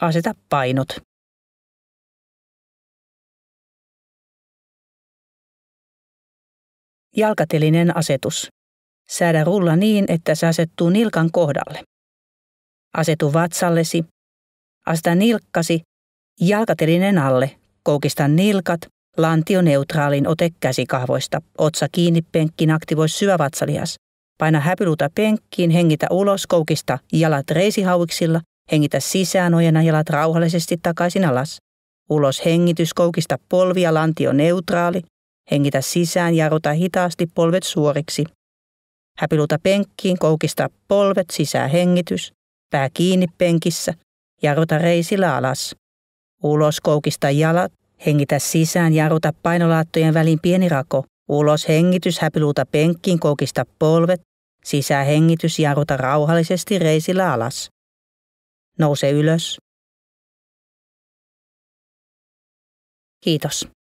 Aseta painot. Jalkatelinen asetus. Säädä rulla niin, että se asettuu nilkan kohdalle. Asetu vatsallesi. Asta nilkkasi. Jalkatelinen alle. Koukista nilkat. Lantioneutraalin ote käsikahvoista. Otsa kiinni penkkiin aktivoi syövatsalias. Paina häpyluuta penkkiin, hengitä ulos, koukista jalat reisihauiksilla, Hengitä sisään, ojena jalat rauhallisesti takaisin alas. Ulos hengitys, koukista polvia, lantio neutraali. Hengitä sisään, jarruta hitaasti polvet suoriksi. Häpiluta penkkiin, koukista polvet, sisään hengitys. Pää kiinni penkissä, jarruta reisillä alas. Ulos koukista jalat, hengitä sisään, jarruta painolaattojen väliin pieni rako. Ulos hengitys, häpiluuta penkkiin, koukista polvet. Sisähengitys, jarruta rauhallisesti reisillä alas. Nouse ylös. Kiitos.